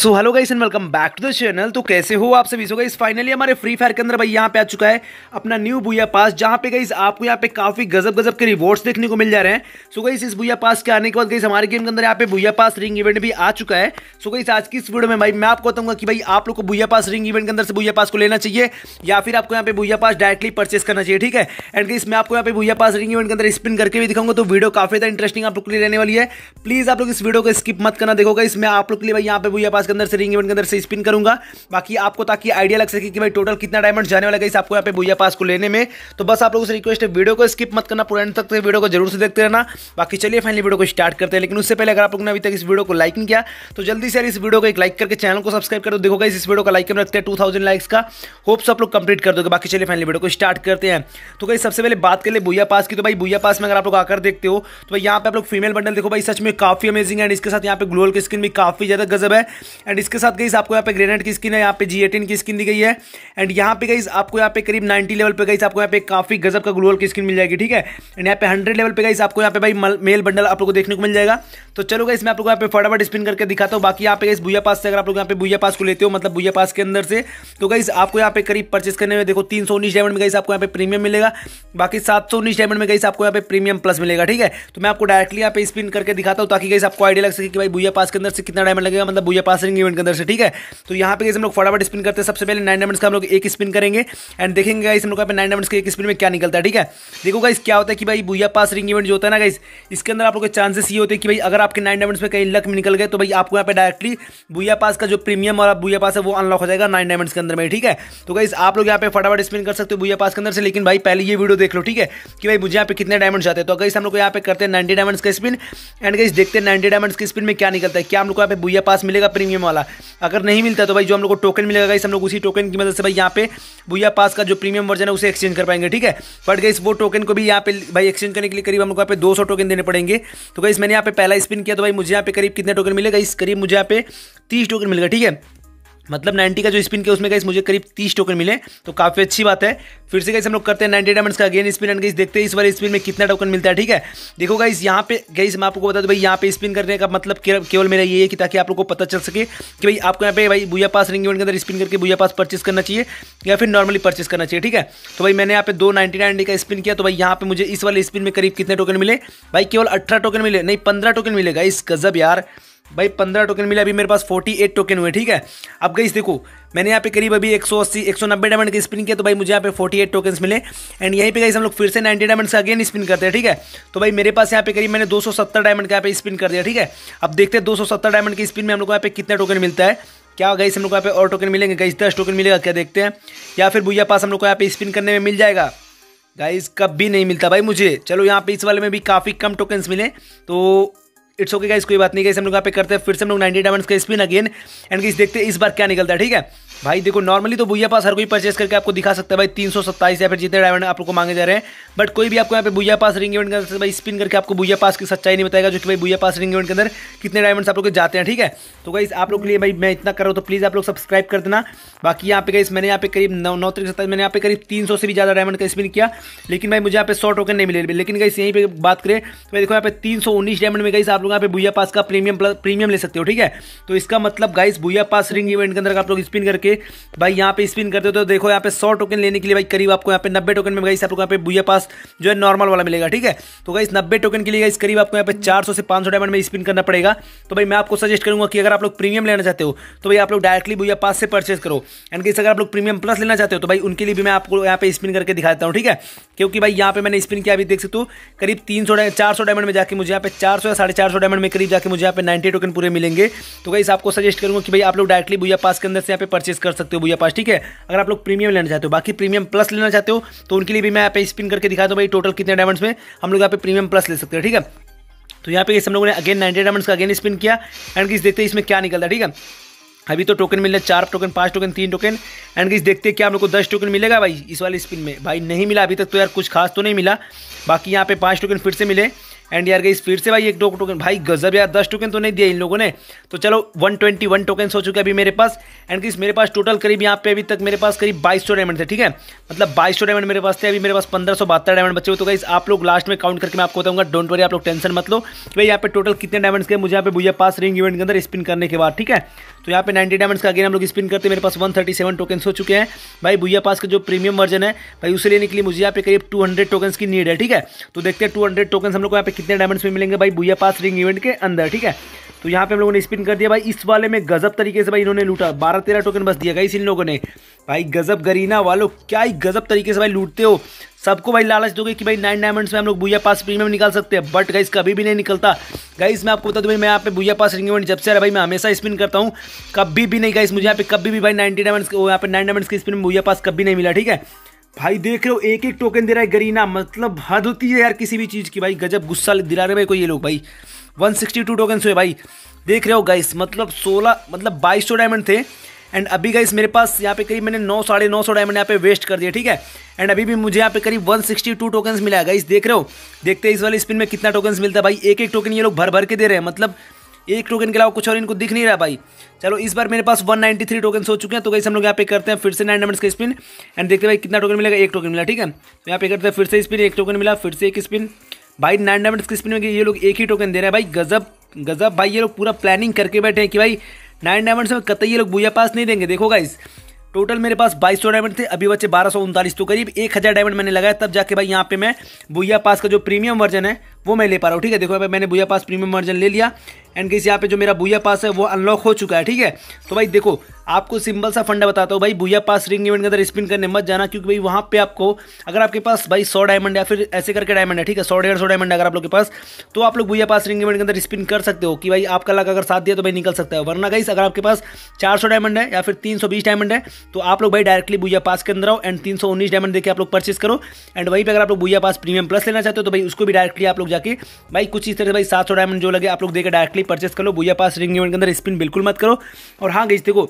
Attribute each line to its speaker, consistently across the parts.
Speaker 1: so hello guys and welcome back to the channel तो कैसे हो आप सभी सो गाइस फाइनली हमारे फ्री फायर के अंदर भाई यहाँ पे आ चुका है अपना न्यू भूया पास जहाँ पे गाइस आपको यहाँ पे काफी गजब गजब के रिवॉर्ड्स देखने को मिल जा रहे हैं सो so, गाइस इस बुया पास के आने के बाद गाइस हमारे गेम के अंदर यहाँ पे बुया पास रिंग इवेंट भी आ चुका है सो so, गाइस आज की इस वीडियो में भाई मैं आपको बताऊंगा कि भाई आप लोग को बुया पास रिंग इवेंट के अंदर से बुया पास को लेना चाहिए या फिर आपको यहाँ पे बुया पास डायरेक्टली परचेस करना चाहिए ठीक है एंड गाइस मैं आपको यहाँ पे बुया पास रिंग इवेंट के अंदर स्पिन करके भी दिखाऊंगा तो वीडियो काफी ज्यादा इंटरेस्टिंग आप लोग के लिए रहने वाली है प्लीज आप लोग इस वीडियो को स्किप मत करना देखो गाइस मैं आप लोग के लिए भाई यहाँ पे बुया पास पास के अंदर से रिंग इवेंट के अंदर से स्पिन करूंगा बाकी आपको ताकि आइडिया लग सके कि भाई टोटल कितना डायमंड जाने वाला है इस आपको यहाँ पे भूया पास को लेने में तो बस आप लोगों से रिक्वेस्ट है वीडियो को स्किप मत करना पूरा तक तो वीडियो को जरूर से देखते रहना बाकी चलिए फाइनली वीडियो को स्टार्ट करते हैं लेकिन उससे पहले अगर आप लोगों ने अभी तक इस वीडियो को लाइक नहीं किया तो जल्दी से इस वीडियो को एक लाइक करके चैनल को सब्सक्राइब कर दो देखोगे इस वीडियो का लाइक हम रखते हैं टू थाउजेंड लाइक्स का होप्स आप लोग कंप्लीट कर दोगे बाकी चलिए फाइनली वीडियो को स्टार्ट करते हैं तो कहीं सबसे पहले बात कर ले भूया पास की तो भाई भूया पास में अगर आप लोग आकर देखते हो तो भाई यहाँ पे आप लोग फीमेल बंडल देखो भाई सच में काफी अमेजिंग है इसके साथ यहाँ पे ग्लोअल की स्किन भी काफी ज्यादा गजब है एंड इसके साथ गई आपको यहाँ पे ग्रेनेड की स्किन है यहाँ पे जी एटीन की स्किन दी गई है एंड यहाँ पे गई आपको यहाँ पे करीब नाइनटी लेवल पे गई आपको यहाँ पे काफी गजब का ग्लोअल की स्किन मिल जाएगी ठीक है एंड यहाँ पे हंड्रेड लेवल पे गई आपको यहाँ पे भाई मेल बंडल आप लोग को देखने को मिल जाएगा तो चलो इसमें आपको यहाँ पे फटाफट स्पिन करके दिखाता हूँ बाकी यहाँ पे भूया पास से अगर आप लोग यहाँ पे भूया पास को लेते हो मतलब भूया पास के अंदर से तो गई आपको यहाँ पे करीब परचेस करने में देखो तीन सौ उन्नीस डायमंड में गई आपको यहाँ पे प्रीमियम मिलेगा बाकी सात सौ उन्नीस डायमंड में गई आपको यहाँ पे प्रीमियम प्लस मिलेगा ठीक है तो मैं आपको डायरेक्टली यहाँ पे स्पिन करके दिखाता हूँ ताकि गई आपको आइडिया लग सके कि भाई भूया पास के अंदर से कितना डायमंड लगेगा मतलब भूया पास मास्टरिंग इवेंट के अंदर से ठीक है तो यहाँ पे हम लोग फटाफट स्पिन करते हैं सबसे पहले नाइन डायमंड्स का हम लोग एक स्पिन करेंगे एंड देखेंगे इस हम लोग नाइन डायमंड्स के एक स्पिन में क्या निकलता है ठीक है देखो गाइस क्या होता है कि भाई भूया पास रिंग इवेंट जो होता है ना गाइस इसके अंदर आप लोग के चांसेस ये होते हैं कि भाई अगर आपके नाइन डायमंड्स में कहीं लक में निकल गए तो भाई आपको यहाँ पे डायरेक्टली भूया पास का जो प्रीमियम और भूया पास है वो अनलॉक हो जाएगा नाइन डायमंड्स के अंदर में ठीक है तो गाइस आप लोग यहाँ पे फटाफट स्पिन कर सकते हो भूया पास के अंदर से लेकिन भाई पहले ये वीडियो देख लो ठीक है कि भाई मुझे यहाँ पे कितने डायमंड्स आते हैं तो गाइस हम लोग यहाँ पे करते हैं नाइन्टी डायमंड्स का स्पिन एंड गाइस देखते हैं नाइन्टी डायमंड्स के स्पिन में क्या निकलता है क्या हम लोग यहाँ पे भूया पास मिलेगा प्रीमियम प्रीमियम वाला अगर नहीं मिलता तो भाई जो हम लोग को टोकन मिलेगा गाइस हम लोग उसी टोकन की मदद से भाई यहाँ पे भूया पास का जो प्रीमियम वर्जन है उसे एक्सचेंज कर पाएंगे ठीक है बट गाइस वो टोकन को भी यहाँ पे भाई एक्सचेंज करने के लिए करीब हम लोग यहाँ पे दो टोकन देने पड़ेंगे तो गाइस मैंने यहाँ पे पहला स्पिन किया तो भाई मुझे यहाँ पे करीब कितने टोकन मिलेगा इस करीब मुझे यहाँ पे तीस टोकन मिलेगा ठीक है मतलब 90 का जो स्पिन किया उसमें गाइस मुझे करीब 30 टोकन मिले तो काफ़ी अच्छी बात है फिर से गाइस हम लोग करते हैं 90 डायमंड्स का अगेन स्पिन एंड गाइस देखते हैं इस बार स्पिन में कितना टोकन मिलता है ठीक है देखो गाइस यहाँ पे गाइस मैं आपको बता दूँ भाई यहाँ पे स्पिन करने का मतलब केवल मेरा ये है कि ताकि आप लोग को पता चल सके कि भाई आपको यहाँ पे भाई भूया पास रिंग के अंदर स्पिन करके भूया पास परचेस करना चाहिए या फिर नॉर्मली परचेस करना चाहिए ठीक है तो भाई मैंने यहाँ पे दो नाइनटी का स्पिन किया तो भाई यहाँ पे मुझे इस वाले स्पिन में करीब कितने टोकन मिले भाई केवल अठारह टोकन मिले नहीं पंद्रह टोकन मिलेगा इस गजब यार भाई पंद्रह टोकन मिले अभी मेरे पास फोर्टी एट टोकन हुए ठीक है अब गई देखो मैंने यहाँ पे करीब अभी एक सौ अस्सी एक सौ नब्बे डायमंड की स्पिन किया तो भाई मुझे यहाँ पे फोर्टी एट टोकन्स मिले एंड यहीं पे गई हम लोग फिर से नाइनटी डायमंड का अगेन स्पिन करते हैं ठीक है तो भाई मेरे पास यहाँ पे करीब मैंने दो सौ सत्तर डायमंड का यहाँ पे स्पिन कर दिया ठीक है अब देखते हैं दो सौ सत्तर डायमंड की स्पिन में हम लोग यहाँ पे कितना टोकन मिलता है क्या गई हम लोग यहाँ पे और टोकन मिलेंगे गई दस टोकन मिलेगा क्या देखते हैं या फिर भूया पास हम लोग को यहाँ पे स्पिन करने में मिल जाएगा गाइस कब भी नहीं मिलता भाई मुझे चलो यहाँ पे इस वाले में भी काफ़ी कम टोकन्स मिले तो इट्स ओके गाइस कोई बात नहीं गाइस हम लोग यहाँ पे करते हैं फिर से हम लोग नाइनटी डायमंड्स का स्पिन अगेन एंड गाइस देखते हैं इस बार क्या निकलता है ठीक है भाई देखो नॉर्मली तो भूया पास हर कोई परचेस करके आपको दिखा सकता है भाई तीन या फिर जितने डायमंड आप लोग को मांगे जा रहे हैं बट कोई भी आपको यहाँ पे भूया पास रिंग इवेंट के अंदर भाई स्पिन करके आपको भूया पास की सच्चाई नहीं बताएगा जो कि भाई भूया पास रिंग इवेंट के अंदर कितने डायमंड आप लोग जाते हैं ठीक है तो गई आप लोग के लिए भाई मैं इतना कर रहा हूँ तो प्लीज़ आप लोग सब्सक्राइब कर देना बाकी यहाँ पे गई मैंने यहाँ पे करीब नौ नौ तरीके सत्ताईस मैंने यहाँ पे करीब तीन से भी ज़्यादा डायमंड का स्पिन किया लेकिन भाई मुझे यहाँ पे सौ टोकन नहीं मिले लेकिन गाइस यहीं पर बात करें तो देखो यहाँ पे तीन डायमंड में गई आप लोग यहाँ पे भूया पास का प्रीमियम प्रीमियम ले सकते हो ठीक है तो इसका मतलब गाइस भूया पास रिंग इवेंट के अंदर आप लोग स्पिन करके लिए भाई यहाँ पे स्पिन करते हो तो देखो यहाँ पे सौ टोकन लेने के लिए भाई करीब आपको यहाँ पे नब्बे टोकन में गाइस आपको यहाँ पे भूया पास जो है नॉर्मल वाला मिलेगा ठीक है तो गाइस नब्बे टोकन के लिए गाइस करीब आपको यहाँ पे चार से पाँच डायमंड में स्पिन करना पड़ेगा तो भाई मैं आपको सजेस्ट करूंगा कि अगर आप लोग प्रीमियम लेना चाहते हो तो भाई आप लोग डायरेक्टली भूया पास से परचेज करो एंड गाइस अगर आप लोग प्रीमियम प्लस लेना चाहते हो तो भाई उनके लिए भी मैं आपको यहाँ पे स्पिन करके दिखा देता हूँ ठीक है क्योंकि भाई यहाँ पे मैंने स्पिन किया अभी देख सकते हो करीब तीन सौ चार सौ डायमंड में जाकर मुझे यहाँ पे चार सौ या साढ़े चार सौ डायमंड में करीब जाकर मुझे यहाँ पे नाइन्टी टोकन पूरे मिलेंगे तो गाइस आपको सजेस्ट करूंगा कि भाई आप लोग डायरेक्टली भूया पास के अंदर से यहाँ पे परचेज कर सकते हो भैया पास ठीक है अगर आप लोग प्रीमियम लेना चाहते हो बाकी प्रीमियम प्लस लेना चाहते हो तो उनके लिए भी मैं यहाँ पे स्पिन करके दिखा दूँ भाई टोटल कितने डायमंड्स में हम लोग यहाँ पे प्रीमियम प्लस ले सकते हैं ठीक है तो यहाँ पे हम लोगों ने अगेन नाइनटी डायमंड्स का अगेन स्पिन किया एंड किस देखते हैं इसमें क्या निकलता है ठीक है अभी तो टोकन मिलने चार टोकन पांच टोकन तीन टोकन एंड किस देखते हैं क्या हम लोग को दस टोकन मिलेगा भाई इस वाले स्पिन में भाई नहीं मिला अभी तक तो यार कुछ खास तो नहीं मिला बाकी यहाँ पे पांच टोकन फिर से मिले एंड यार गई स्पीड से भाई एक दो टोकन भाई गजब यार दस टोकन तो नहीं दिया इन लोगों ने तो चलो 121 टोकन हो चुके अभी मेरे पास एंड किस मेरे पास टोटल करीब यहाँ पे अभी तक मेरे पास करीब बाईस सौ डायमंड थे ठीक है मतलब बाईस सौ डायमंड मेरे पास थे अभी मेरे पास पंद्रह सौ बहत्तर डायमंड बचे हुए तो गई आप लोग लास्ट में काउंट करके मैं आपको बताऊंगा डोंट वरी आप लोग टेंशन मत लो कि भाई यहाँ पे टोटल कितने डायमंड्स के मुझे यहाँ पे भैया पास रिंग इवेंट के अंदर स्पिन करने के बाद ठीक है तो यहाँ पे नाइनटी डायमंड्स का गेन हम लोग स्पिन करते मेरे पास वन सेवन टोकन हो चुके हैं भाई भूया पास का जो प्रीमियम वर्जन है भाई उसे लेने के लिए मुझे यहाँ पे करीब हंड्रेड टोकन्स की नीड है ठीक है तो देखते हैं हंड्रेड टोकन हम लोग यहाँ पे कितने डायमंड्स में मिलेंगे भाई भूया पास रिंग इवेंट के अंदर ठीक है तो यहाँ पे हम लोगों ने स्पिन कर दिया भाई इस वाले में गजब तरीके से भाई इन्होंने लूटा बारह तेरह टोकन बस दिया गई इन लोगों ने भाई गजब गरीना वालों क्या ही गजब तरीके से भाई लूटते हो सबको भाई लालच दोगे कि भाई नाइन डायमंड्स में हम लोग भूया पास प्रीमियम निकाल सकते हैं बट गाइस कभी भी नहीं निकलता गाइस मैं आपको बता दूँ भाई मैं यहाँ पे भूया पास रिंग इवेंट जब से आ रहा भाई मैं हमेशा स्पिन करता हूँ कभी भी नहीं गाइस मुझे यहाँ पे कभी भी भाई नाइन्टी डायमंड्स यहाँ पे नाइन डायमंड्स की स्पिन में भूया पास कभी नहीं मिला ठीक है भाई देख रहे हो एक एक टोकन दे रहा है गरीना मतलब हद होती है यार किसी भी चीज़ की भाई गजब गुस्सा दिला रहे भाई कोई ये लोग भाई 162 टोकन हुए भाई देख रहे हो गाइस मतलब 16 मतलब 2200 डायमंड थे एंड अभी गाइस मेरे पास यहाँ पे करीब मैंने नौ साढ़े नौ सौ डायमंड यहाँ पे वेस्ट कर दिया ठीक है एंड अभी भी मुझे यहाँ पे करीब 162 टोकन्स मिला है गाइस देख रहे हो देखते हैं इस वाले स्पिन में कितना टोकन्स मिलता है भाई एक एक टोकन ये लोग भर भर के दे रहे हैं मतलब एक टोकन के अलावा कुछ और इनको दिख नहीं रहा भाई चलो इस बार मेरे पास 193 टोकन हो चुके हैं तो गई हम लोग यहाँ पे करते हैं फिर से नाइन नंबर का स्पिन एंड देखते भाई कितना टोकन मिलेगा एक टोकन मिला ठीक है तो यहाँ पे करते हैं फिर से स्पिन एक टोकन मिला फिर से एक स्पिन भाई नाइन नंबर के स्पिन में ये लोग एक ही टोकन दे रहे हैं भाई गजब गजब भाई ये लोग पूरा प्लानिंग करके बैठे हैं कि भाई नाइन डायमंड में कतई ये लोग भूया पास नहीं देंगे देखो गाइस टोटल मेरे पास बाईस सौ डायमंड थे अभी बचे बारह सौ उनतालीस तो करीब एक हज़ार डायमंड मैंने लगाया तब जाके भाई यहाँ पे मैं भूया पास का जो प्रीमियम वर्जन है वो मैं ले पा रहा हूँ ठीक है देखो भाई मैंने भूया पास प्रीमियम वर्जन ले लिया एंड किसी यहाँ पे जो मेरा भूया पास है वो अनलॉक हो चुका है ठीक है तो भाई देखो आपको सिंपल सा फंडा बताता हूँ भाई भूया पास रिंग इवेंट के अंदर स्पिन करने मत जाना क्योंकि भाई वहाँ पे आपको अगर आपके पास भाई सौ डायमंड या फिर ऐसे करके डायमंड है ठीक है सौ डेढ़ सौ डायमंड अगर आप लोग के पास तो आप लोग बुया पास रिंग इवेंट के अंदर स्पिन कर सकते हो कि भाई आपका लग अगर साथ दिया तो भाई निकल सकता है वरना गाइस अगर आपके पास चार डायमंड है या फिर तीन डायमंड है तो आप लोग भाई डायरेक्टली बुया पास के अंदर आओ एंड तीन डायमंड देखिए आप लोग परचेस करो एंड वहीं पर अगर आप लोग बुया पास प्रीमियम प्लस लेना चाहते हो तो भाई उसको भी डायरेक्टली आप लोग जाके भाई कुछ इस तरह से भाई सात डायमंड जो लगे आप लोग देखकर डायरेक्टली परचेस कर लो भूया पास रिंग इवेंट के अंदर स्पिन बिल्कुल मत करो और हाँ गई देखो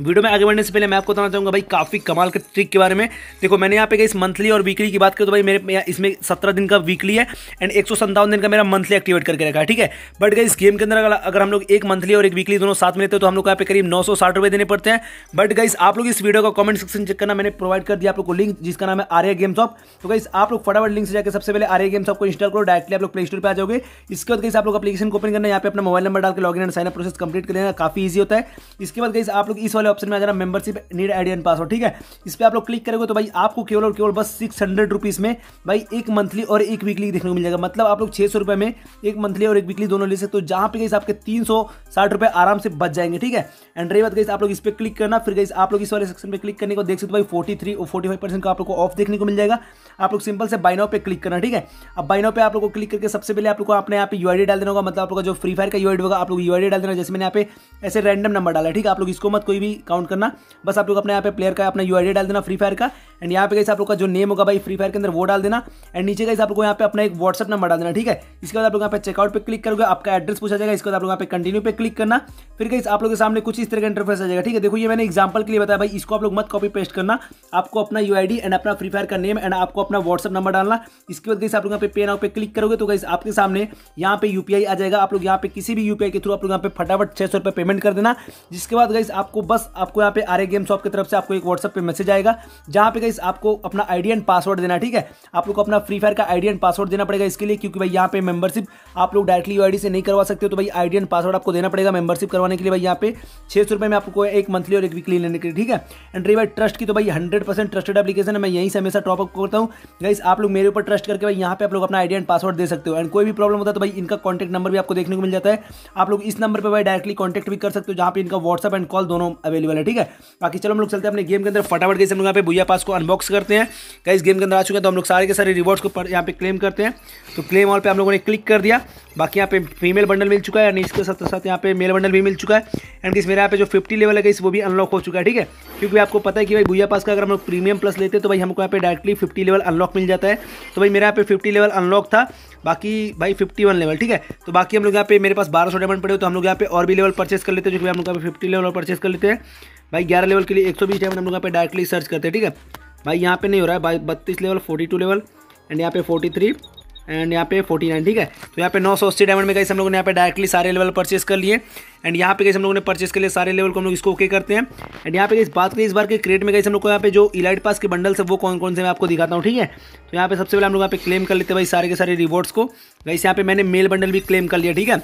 Speaker 1: वीडियो में आगे बढ़ने से पहले मैं आपको बताना चाहूँगा भाई काफ़ी कमाल के ट्रिक के बारे में देखो मैंने यहाँ पे इस मंथली और वीकली की बात करूँ तो भाई मेरे इसमें सत्रह दिन का वीकली है एंड एक दिन का मेरा मंथली एक्टिवेट करके रखा है ठीक है बट गई इस गेम के अंदर अगर हम लोग एक मंथली और एक वीकली दोनों साथ में लेते हैं तो हम लोग यहाँ पे करीब नौ रुपए देने पड़ते हैं बट गई आप लोग इस वीडियो का कॉमेंट सेक्शन चेक करना मैंने प्रोवाइड कर दिया आप लोग को लिंक जिसका नाम है आर्या गेम शॉप तो गई आप लोग फटाफट लिंक से जाकर सबसे पहले आर्या गेम शॉप को इंस्टॉल करो डायरेक्टली आप लोग प्ले स्टोर पर आ जाओगे इसके बाद गई आप लोग अपलीकेशन ओपन करना यहाँ पे अपना मोबाइल नंबर डाल के log in and sign process complete कर लेना काफी ईजी होता है इसके बाद गई आप लोग इस वाले वाले ऑप्शन में आ जाना membership need ID and password ठीक है इस पर आप लोग क्लिक करेंगे तो भाई आपको केवल और केवल बस सिक्स हंड्रेड रुपीज़ में भाई एक मंथली और एक वीकली देखने को मिल जाएगा मतलब आप लोग छह सौ रुपये में एक मंथली और एक वीकली दोनों ले सकते हो जहां पर गई आपके तीन सौ आराम से बच जाएंगे ठीक है एंड रही बात गई आप लोग इस पर क्लिक करना फिर गई आप लोग इस वाले सेक्शन पर क्लिक करने को देख सकते भाई फोर्टी थ्री और फोर्टी फाइव परसेंट का आप लोग ऑफ देखने को मिल जाएगा आप लोग सिंपल से बाइनो पे क्लिक करना ठीक है अब बाइनो पे आप लोग को क्लिक करके सबसे पहले आप लोग को अपने यहाँ पे यू डाल देना होगा मतलब आप लोग का जो फ्री फायर का यू होगा आप लोग यू डाल देना जैसे मैंने यहाँ पे ऐसे रैंडम नंबर डाला ठीक है आप लोग इसको मत कोई भी काउंट करना बस आप लोग अपने यहाँ पे प्लेयर का अपना यू डाल देना फ्री फायर का एंड यहाँ पे कैसे आप लोग का जो नेम होगा भाई फ्री फायर के अंदर वो डाल देना एंड नीचे कैसे आप लोग यहाँ पे अपना एक व्हाट्सअप नंबर डाल देना ठीक है इसके बाद आप लोग यहाँ पे चेकआउट पर क्लिक करोगे आपका एड्रेस पूछा जाएगा इसके बाद आप लोग यहाँ पे कंटिन्यू पे क्लिक करना फिर कैसे आप लोग के सामने कुछ इस तरह का इंटरफेस आ जाएगा ठीक है देखो ये मैंने एग्जाम्पल के लिए बताया भाई इसको आप लोग मत कॉपी पेस्ट करना आपको अपना यू एंड अपना फ्री फायर का नेम एंड आपको अपना व्हाट्सअप नंबर डालना इसके बाद कैसे आप लोग यहाँ पे पे नाउ पे क्लिक करोगे तो कैसे आपके सामने यहाँ पे यूपीआई आ जाएगा आप लोग यहाँ पे किसी भी यूपीआई के थ्रू आप लोग यहाँ पे फटाफट छह सौ पेमेंट कर देना जिसके बाद गई आपको बस आपको यहाँ पे आर गेम शॉप की तरफ से आपको एक व्हाट्सअप पे मैसेज आएगा जहाँ पे गई आपको अपना आईडी एंड पासवर्ड देना ठीक है आप लोग को अपना फ्री फायर का आईडी एंड पासवर्ड देना पड़ेगा इसके लिए क्योंकि भाई यहाँ पे मेंबरशिप आप लोग डायरेक्टली यू से नहीं करवा सकते तो भाई आईडी एंड पासवर्ड आपको देना पड़ेगा मेंबरशिप करवाने के लिए भाई यहाँ पे छः सौ में आपको एक मंथली और एक वीकली लेने के लिए ठीक है एंड रही भाई ट्रस्ट की तो भाई हंड्रेड परसेंट ट्रस्टेड एप्लीकेशन है मैं यहीं से हमेशा टॉपअप करता हूँ गाइस आप लोग मेरे ऊपर ट्रस्ट करके भाई यहाँ पे आप लोग अपना आईडी एंड पासवर्ड दे सकते हो एंड कोई भी प्रॉब्लम होता है तो भाई इनका कॉन्टैक्ट नंबर भी आपको देखने को मिल जाता है आप लोग इस नंबर पर भाई डायरेक्टली कॉन्टैक्ट भी कर सकते हो जहाँ पे इनका व्हाट्सअप एंड कॉल दोनों अवेलेबल है ठीक है बाकी चलो हम लोग चलते हैं अपने गेम के अंदर फटाफट कैसे हम लोग यहाँ पे भूया पास को अनबॉक्स करते हैं कई इस गेम के अंदर आ चुके हैं तो हम लोग सारे के सारे रिवॉर्ड्स को यहाँ पे क्लेम करते हैं तो क्लेम ऑल पर हम लोगों ने क्लिक कर दिया बाकी यहाँ पे फीमेल बंडल मिल चुका है एंड इसके साथ साथ यहाँ पे मेल बंडल भी मिल चुका है एंड किस मेरे यहाँ पे जो फिफ्टी लेवल है इस वो भी अनलॉक हो चुका है ठीक है क्योंकि आपको पता है कि भाई भूया पास का अगर हम लोग प्रीमियम प्लस लेते तो भाई हमको यहाँ पे डायरेक्टली फिफ्टी लेवल अनलॉक मिल जाता है तो भाई मेरे यहाँ पे फिफ्टी लेवल अनलॉक था बाकी भाई फिफ्टी वन लेवल ठीक है तो बाकी हम लोग यहाँ पे मेरे पास बारह सौ डायमंड पड़े तो हम लोग यहाँ पे और भी लेवल परचेस कर लेते हैं जो कि हम लोग यहाँ पे फिफ्टी लेवल और परचेस कर लेते हैं भाई ग्यारह लेवल के लिए एक सौ बीस डायमंड हम लोग यहाँ पे डायरेक्टली सर्च करते हैं ठीक है भाई यहाँ पे नहीं हो रहा है भाई बत्तीस level forty two level and यहाँ पे फोर्टी थ्री एंड यहाँ पे 49 ठीक है तो यहाँ पे नौ सौ अस्सी डायमंड में कैसे हम लोगों ने यहाँ पे डायरेक्टली सारे लेवल परचेस कर लिए एंड यहाँ पे कैसे हम लोगों ने परचेस के लिए सारे लेवल को हम लोग इसको ओके करते हैं एंड यहाँ पे इस बात करें इस बार के क्रेट में कैसे हम लोग को यहाँ पे जो इलाइट पास के बंडल्स है वो कौन कौन से मैं आपको दिखाता हूँ ठीक है तो यहाँ पे सबसे पहले हम लोग यहाँ पे क्लेम कर लेते भाई सारे के सारे रिवॉर्ड्स को वैसे यहाँ पे मैंने मेल बंडल भी क्लेम कर लिया ठीक है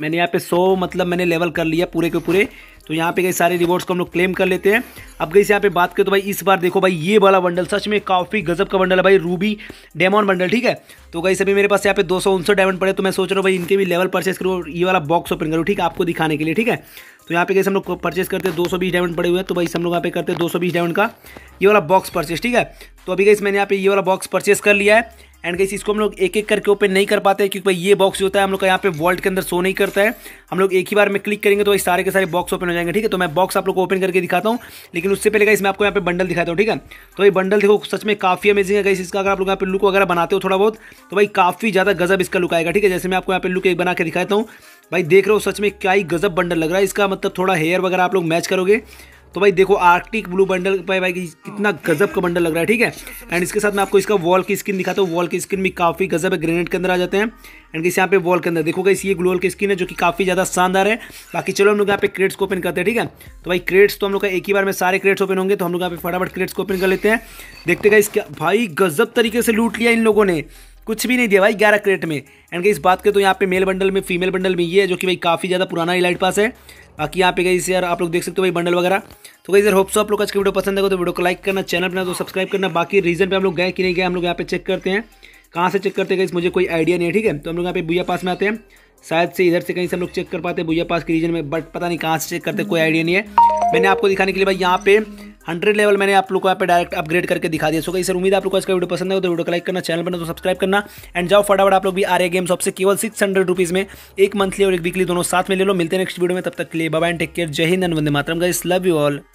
Speaker 1: मैंने यहाँ पे सौ मतलब मैंने लेवल कर लिया पूरे के पूरे तो यहाँ पे कई सारे रिवॉर्ड्स को हम लोग क्लेम कर लेते हैं अब गई से यहाँ पे बात करें तो भाई इस बार देखो भाई ये वाला बंडल सच में काफ़ी गजब का बंडल है भाई रूबी डेमॉन बंडल ठीक है तो गई सभी मेरे पास यहाँ पे दो सौ डायमंड पड़े तो मैं सोच रहा हूँ भाई इनके भी लेवल परचेस करूँ ये वाला बॉक्स ओपन करूँ ठीक है आपको दिखाने के लिए ठीक है तो यहाँ पे कैसे हम लोग परचेस करते हैं दो सौ बीस डायमंड पड़े हुए हैं तो भाई हम लोग यहाँ पे करते हैं दो सौ बीस डायमंड का ये वाला बॉक्स परचेस ठीक है तो अभी गई मैंने यहाँ पे ये वाला बॉक्स परचेस कर लिया है एंड कैसे इसको हम लोग एक एक करके ओपन नहीं कर पाते क्योंकि भाई ये बॉक्स जो होता है हम लोग का यहाँ पे वॉल्ट के अंदर शो नहीं करता है हम लोग एक ही बार में क्लिक करेंगे तो भाई सारे के सारे बॉक्स ओपन हो जाएंगे ठीक है तो मैं बॉक्स आप लोग को ओपन करके दिखाता हूँ लेकिन उससे पहले इसमें आपको यहाँ पे बंडल दिखाता हूँ ठीक है तो भाई बंडल देखो सच में काफ़ी अमेजिंग है कैसे इसका अगर आप लोग यहाँ पे लुक वगैरह बनाते हो थोड़ा बहुत तो भाई काफ़ी ज़्यादा गजब इसका लुक आएगा ठीक है जैसे मैं आपको यहाँ पे लुक एक बना के दिखाता हूँ भाई देख रहे हो सच में क्या ही गजब बंडल लग रहा है इसका मतलब थोड़ा हेयर वगैरह आप लोग मैच करोगे तो भाई देखो आर्टिक ब्लू बंडल भाई भाई कितना गजब का बंडल लग रहा है ठीक है एंड इसके साथ मैं आपको इसका वॉल की स्किन दिखाता हूँ वॉल की स्किन भी काफ़ी गजब है ग्रेनेड के अंदर आ जाते हैं एंड इस यहाँ पे वॉल के अंदर देखो इस ये ग्लोल की स्किन है जो कि काफ़ी ज़्यादा शानदार है बाकी चलो हम लोग यहाँ पे क्रेट्स को ओपन करते हैं ठीक है तो भाई क्रेट्स तो हम लोग का एक ही बार में सारे क्रेट्स ओपन होंगे तो हम लोग यहाँ पे फटाफट क्रेट्स को ओपन कर लेते हैं देखते गाइस भाई गजब तरीके से लूट लिया इन लोगों ने कुछ भी नहीं दिया भाई ग्यारह क्रेट में एंड इस बात के तो यहाँ पे मेल बंडल में फीमेल बंडल में ये है जो कि भाई काफ़ी ज़्यादा पुराना इलाइट पास है बाकी यहाँ पे गई यार आप लोग देख सकते हो भाई बंडल वगैरह तो गई सर होप्स आप लोग आज की वीडियो पसंद आएगा तो वीडियो को लाइक करना चैनल पर तो सब्सक्राइब करना बाकी रीजन पर हम लोग गए कि नहीं गए हम लोग यहाँ पे चेक करते हैं कहाँ से चेक करते हैं मुझे कोई आइडिया नहीं है ठीक है तो हम लोग यहाँ पे भूया पास में आते हैं शायद से इधर से कहीं से हम लोग चेक कर पाते हैं भूया पास के रीजन में बट पता नहीं कहाँ से चेक करते कोई आइडिया नहीं है मैंने आपको दिखाने के लिए भाई यहाँ पे हंड्रेड लेवल मैंने आप लोग को यहाँ पे डायरेक्ट अपग्रेड करके दिखा दिया सो सर उम्मीद आप लोग को इसका वीडियो पसंद है तो वीडियो को लाइक करना चैनल बना तो सब्सक्राइब करना एंड जाओ फटाफट आप लोग भी आ रहे गेम से केवल सिक्स हंड्रेड रुपीज़ में एक मंथली और एक वीकली दोनों साथ में ले लो मिलते हैं नेक्स्ट वीडियो में तब तक के लिए बाय एंड टेक केयर जय हिंद वंदे मातरम गाइस लव यू ऑल